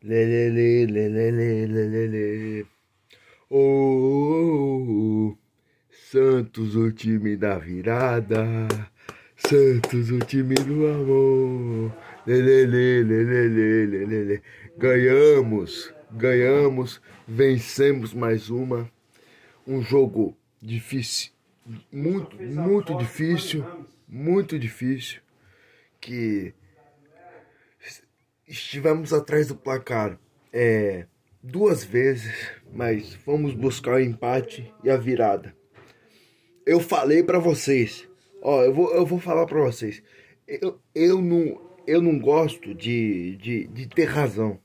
Lelele, lelele, lelele. Oh, oh, oh, Santos, o time da virada. Santos, o time do amor. Lelele, lelele, lelele. Ganhamos, ganhamos, vencemos mais uma. Um jogo difícil, muito, muito difícil, muito difícil, que estivemos atrás do placar é, duas vezes, mas fomos buscar o empate e a virada. Eu falei para vocês, ó, eu vou, eu vou falar para vocês. Eu, eu, não, eu não gosto de, de, de ter razão.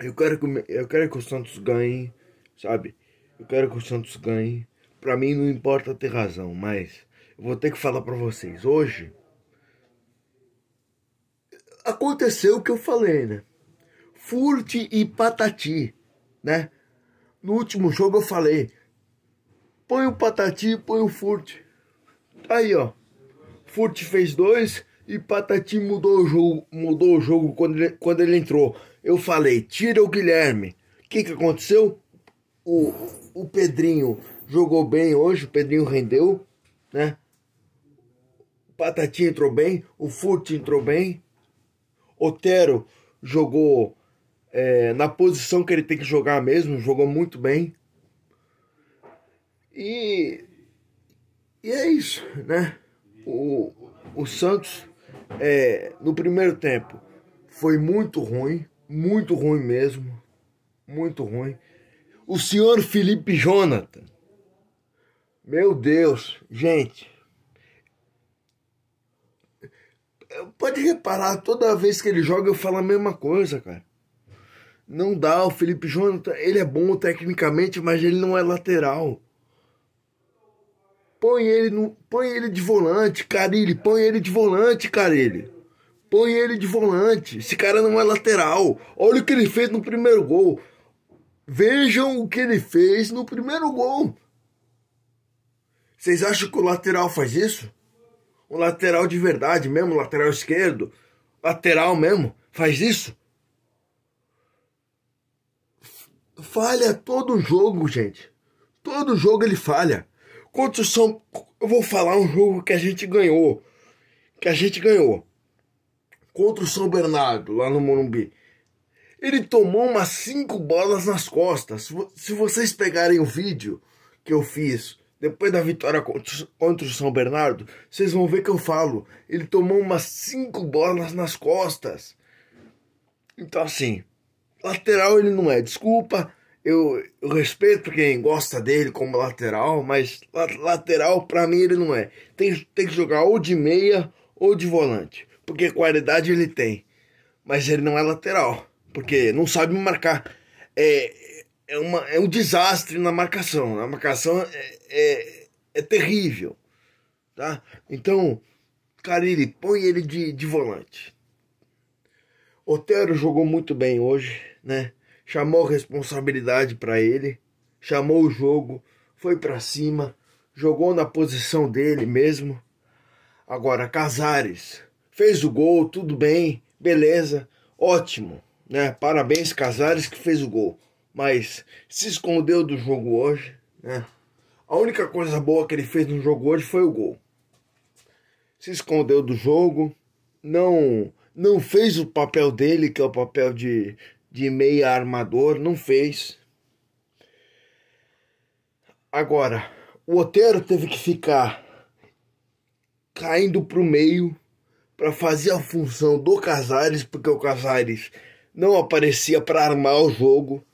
Eu quero, que, eu quero que o Santos ganhe, sabe? Eu quero que o Santos ganhe. Pra mim não importa ter razão, mas eu vou ter que falar para vocês. Hoje, aconteceu o que eu falei, né? Furte e Patati, né? No último jogo eu falei, põe o Patati, põe o Furte. Aí, ó. Furte fez dois e Patati mudou o jogo, mudou o jogo quando ele, quando ele entrou. Eu falei, tira o Guilherme. O que, que aconteceu? O, o Pedrinho jogou bem hoje, o Pedrinho rendeu, né? O Patati entrou bem, o Furte entrou bem, Otero jogou é, na posição que ele tem que jogar mesmo, jogou muito bem. E, e é isso, né? O, o Santos, é, no primeiro tempo, foi muito ruim, muito ruim mesmo, muito ruim. O senhor Felipe Jonathan, meu Deus, gente, pode reparar, toda vez que ele joga eu falo a mesma coisa, cara. Não dá, o Felipe Jonathan, ele é bom tecnicamente, mas ele não é lateral. Põe ele, no, põe ele de volante, Carilli, põe ele de volante, Carilli. Põe ele de volante, esse cara não é lateral. Olha o que ele fez no primeiro gol. Vejam o que ele fez no primeiro gol. Vocês acham que o lateral faz isso? um lateral de verdade mesmo, lateral esquerdo, lateral mesmo, faz isso. Falha todo jogo, gente. Todo jogo ele falha. Contra o São eu vou falar um jogo que a gente ganhou, que a gente ganhou contra o São Bernardo lá no Morumbi. Ele tomou umas cinco bolas nas costas. Se vocês pegarem o vídeo que eu fiz depois da vitória contra o São Bernardo, vocês vão ver que eu falo. Ele tomou umas cinco bolas nas costas. Então, assim, lateral ele não é. Desculpa, eu, eu respeito quem gosta dele como lateral, mas lateral para mim ele não é. Tem, tem que jogar ou de meia ou de volante, porque qualidade ele tem, mas ele não é lateral, porque não sabe marcar. É, é, uma, é um desastre na marcação. Né? A marcação é, é, é terrível. Tá? Então, Carilli, põe ele de, de volante. Otero jogou muito bem hoje, né? Chamou responsabilidade para ele, chamou o jogo, foi para cima, jogou na posição dele mesmo. Agora Casares fez o gol, tudo bem, beleza, ótimo, né? Parabéns Casares que fez o gol mas se escondeu do jogo hoje, né? A única coisa boa que ele fez no jogo hoje foi o gol. Se escondeu do jogo, não não fez o papel dele, que é o papel de, de meia armador, não fez. Agora, o Otero teve que ficar caindo para o meio para fazer a função do Casares, porque o Casares não aparecia para armar o jogo.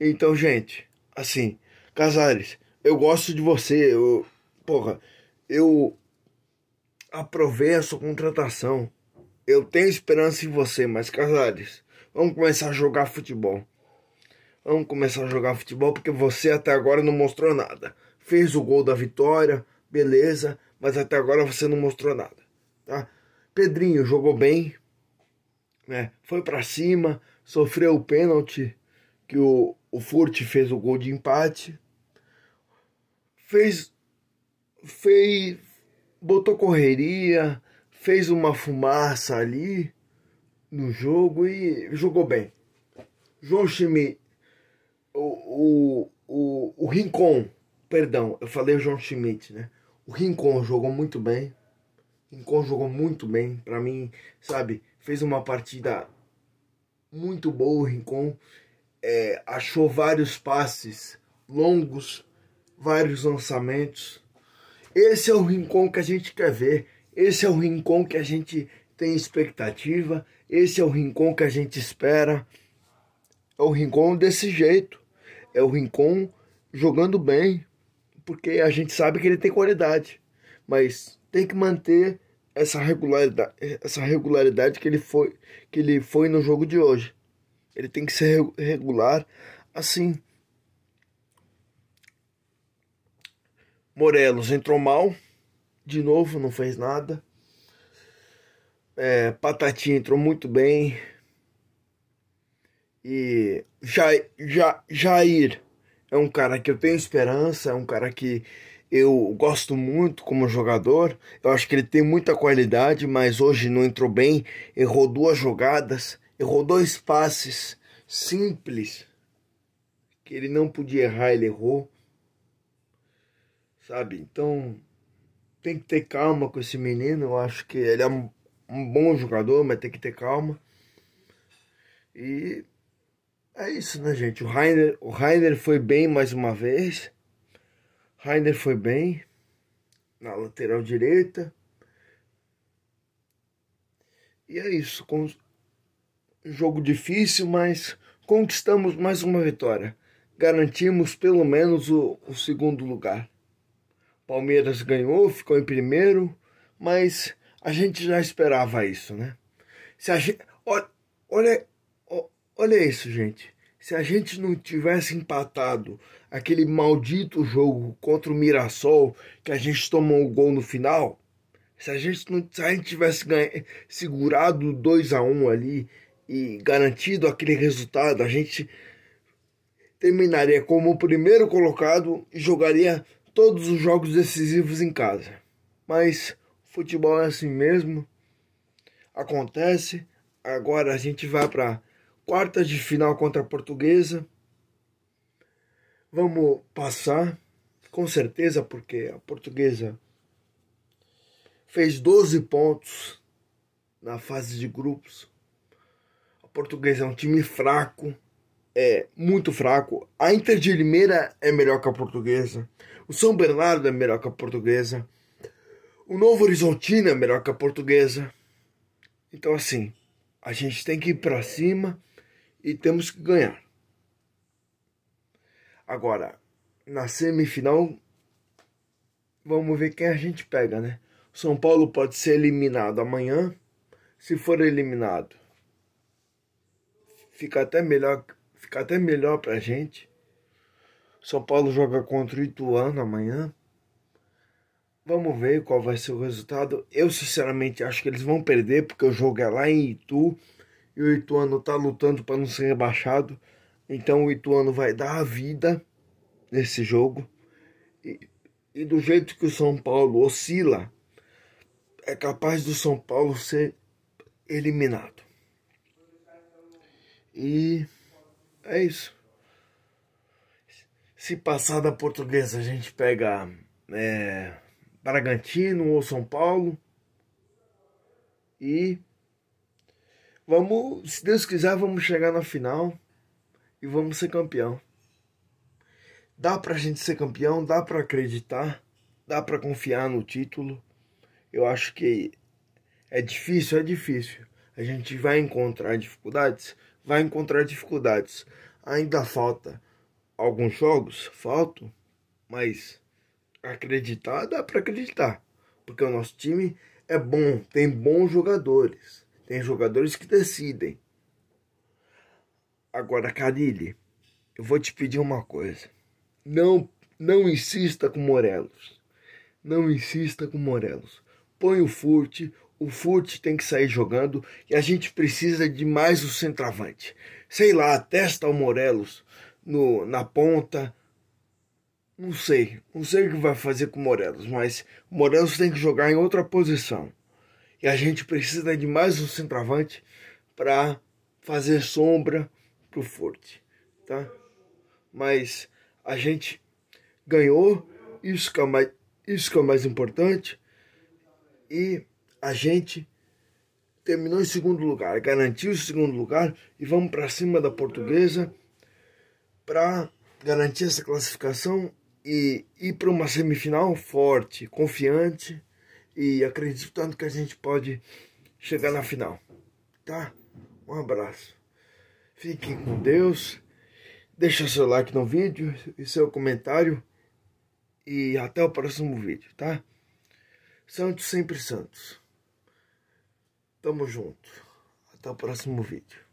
Então, gente, assim, Casares, eu gosto de você, eu, porra, eu aprovei a sua contratação. Eu tenho esperança em você, mas Casares, vamos começar a jogar futebol. Vamos começar a jogar futebol porque você até agora não mostrou nada. Fez o gol da vitória, beleza, mas até agora você não mostrou nada, tá? Pedrinho jogou bem, né? Foi para cima, sofreu o pênalti que o o Furt fez o gol de empate, fez, fez, botou correria, fez uma fumaça ali no jogo e jogou bem. João Schmidt, o, o, o, o Rincon, perdão, eu falei o João Schmidt, né? O Rincon jogou muito bem. Rincon jogou muito bem, para mim, sabe? Fez uma partida muito boa o Rincon é, achou vários passes longos, vários lançamentos. Esse é o Rincon que a gente quer ver, esse é o Rincon que a gente tem expectativa, esse é o Rincon que a gente espera. É o Rincon desse jeito, é o Rincon jogando bem, porque a gente sabe que ele tem qualidade, mas tem que manter essa regularidade, essa regularidade que ele foi que ele foi no jogo de hoje ele tem que ser regular. Assim, Morelos entrou mal, de novo, não fez nada. É, Patati entrou muito bem. E Jair, Jair é um cara que eu tenho esperança, é um cara que eu gosto muito como jogador. Eu acho que ele tem muita qualidade, mas hoje não entrou bem, errou duas jogadas Errou dois passes simples que ele não podia errar, ele errou. Sabe? Então tem que ter calma com esse menino. Eu acho que ele é um, um bom jogador, mas tem que ter calma. E é isso, né, gente? O Rainer, o Rainer foi bem mais uma vez. Rainer foi bem na lateral direita. E é isso. Jogo difícil, mas conquistamos mais uma vitória. Garantimos pelo menos o, o segundo lugar. Palmeiras ganhou, ficou em primeiro, mas a gente já esperava isso, né? Se a gente, olha, olha, olha isso, gente. Se a gente não tivesse empatado aquele maldito jogo contra o Mirassol, que a gente tomou o gol no final, se a gente não se a gente tivesse ganha, segurado 2 a 1 um ali e garantido aquele resultado, a gente terminaria como o primeiro colocado e jogaria todos os jogos decisivos em casa. Mas futebol é assim mesmo. Acontece. Agora a gente vai para quartas de final contra a Portuguesa. Vamos passar com certeza, porque a Portuguesa fez 12 pontos na fase de grupos o Português é um time fraco, é muito fraco. A Inter de Limeira é melhor que a Portuguesa. O São Bernardo é melhor que a Portuguesa. O Novo Horizontino é melhor que a Portuguesa. Então assim, a gente tem que ir para cima e temos que ganhar. Agora, na semifinal, vamos ver quem a gente pega, né? São Paulo pode ser eliminado amanhã. Se for eliminado, fica até melhor, fica até melhor pra gente. São Paulo joga contra o Ituano amanhã. Vamos ver qual vai ser o resultado. Eu sinceramente acho que eles vão perder porque o jogo é lá em Itu e o Ituano tá lutando para não ser rebaixado. Então o Ituano vai dar a vida nesse jogo. E, e do jeito que o São Paulo oscila, é capaz do São Paulo ser eliminado. E é isso. Se passar da portuguesa, a gente pega é, Bragantino ou São Paulo. E vamos, se Deus quiser, vamos chegar na final e vamos ser campeão. Dá pra gente ser campeão, dá pra acreditar, dá pra confiar no título. Eu acho que é difícil, é difícil. A gente vai encontrar dificuldades, vai encontrar dificuldades. Ainda falta alguns jogos, faltam, mas acreditar dá para acreditar, porque o nosso time é bom, tem bons jogadores, tem jogadores que decidem. Agora, Carilli, eu vou te pedir uma coisa. Não, não insista com Morelos. Não insista com Morelos. Põe o Furt, o Furt tem que sair jogando e a gente precisa de mais um centroavante. Sei lá, testa o Morelos no, na ponta. Não sei, não sei o que vai fazer com o Morelos, mas o Morelos tem que jogar em outra posição. E a gente precisa de mais um centroavante para fazer sombra pro Forte, tá? Mas a gente ganhou, isso que é mais, isso que é mais importante. E a gente terminou em segundo lugar, garantiu o segundo lugar e vamos para cima da portuguesa para garantir essa classificação e ir para uma semifinal forte, confiante e acredito tanto que a gente pode chegar na final, tá? Um abraço. Fiquem com Deus. Deixa seu like no vídeo e seu comentário. E até o próximo vídeo, tá? Santos sempre Santos. Tamo junto. Até o próximo vídeo.